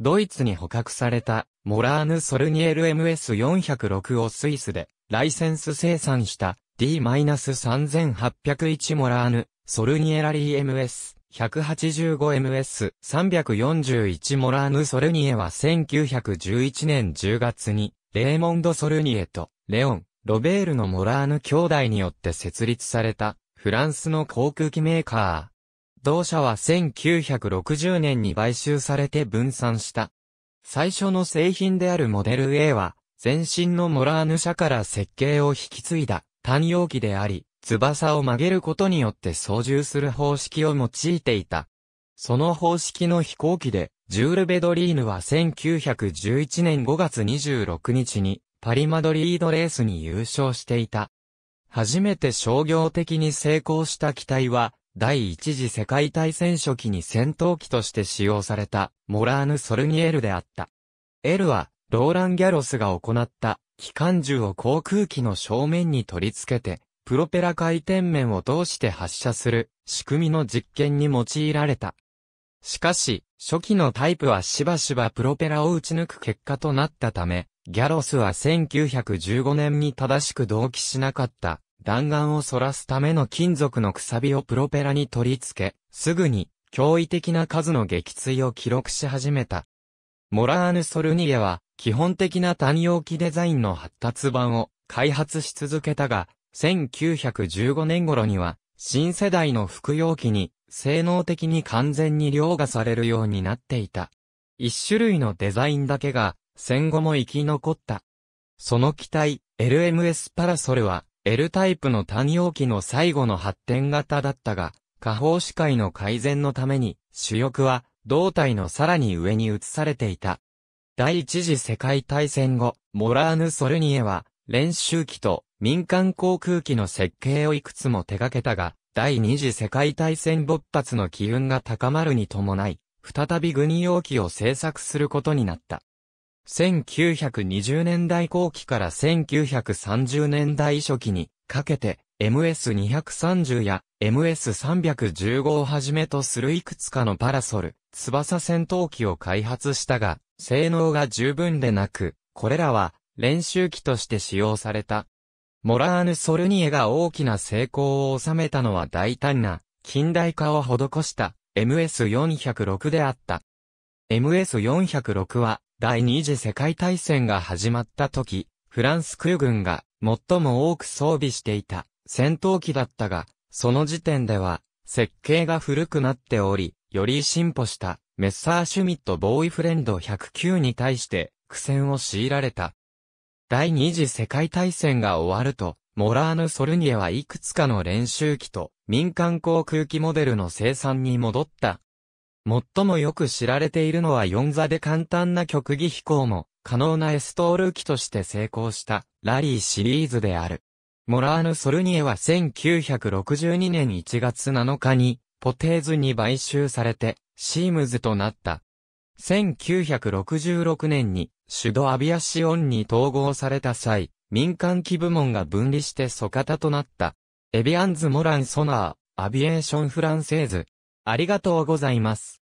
ドイツに捕獲された、モラーヌ・ソルニエル MS406 をスイスで、ライセンス生産した D-3801 モラーヌ、ソルニエラリー MS185MS341 モラーヌ・ソルニエは1911年10月に、レーモンド・ソルニエと、レオン、ロベールのモラーヌ兄弟によって設立された、フランスの航空機メーカー。同社は1960年に買収されて分散した。最初の製品であるモデル A は、前身のモラーヌ社から設計を引き継いだ単容機であり、翼を曲げることによって操縦する方式を用いていた。その方式の飛行機で、ジュール・ベドリーヌは1911年5月26日にパリ・マドリードレースに優勝していた。初めて商業的に成功した機体は第一次世界大戦初期に戦闘機として使用された、モラーヌ・ソルニエルであった。エルは、ローラン・ギャロスが行った、機関銃を航空機の正面に取り付けて、プロペラ回転面を通して発射する仕組みの実験に用いられた。しかし、初期のタイプはしばしばプロペラを撃ち抜く結果となったため、ギャロスは1915年に正しく同期しなかった弾丸を反らすための金属のくさびをプロペラに取り付け、すぐに驚異的な数の撃墜を記録し始めた。モラーヌ・ソルニエは、基本的な単容器デザインの発達版を開発し続けたが、1915年頃には、新世代の服用機に、性能的に完全に凌駕されるようになっていた。一種類のデザインだけが、戦後も生き残った。その機体、LMS パラソルは、L タイプの単容器の最後の発展型だったが、下方視界の改善のために、主翼は胴体のさらに上に移されていた。第一次世界大戦後、モラーヌ・ソルニエは、練習機と民間航空機の設計をいくつも手掛けたが、第二次世界大戦勃発の機運が高まるに伴い、再び軍用機を製作することになった。1920年代後期から1930年代初期にかけて MS230 や MS315 をはじめとするいくつかのパラソル、翼戦闘機を開発したが、性能が十分でなく、これらは練習機として使用された。モラーヌ・ソルニエが大きな成功を収めたのは大胆な近代化を施した MS406 であった。MS406 は第二次世界大戦が始まった時、フランス空軍が最も多く装備していた戦闘機だったが、その時点では設計が古くなっており、より進歩したメッサーシュミットボーイフレンド109に対して苦戦を強いられた。第二次世界大戦が終わると、モラーヌ・ソルニエはいくつかの練習機と民間航空機モデルの生産に戻った最もよく知られているのは四座で簡単な曲技飛行も可能なエストール機として成功したラリーシリーズである。モラーヌ・ソルニエは1962年1月7日にポテーズに買収されてシームズとなった。1966年にシュドアビアシオンに統合された際、民間機部門が分離してソカタとなった。エビアンズ・モラン・ソナー、アビエーション・フランセーズ、ありがとうございます。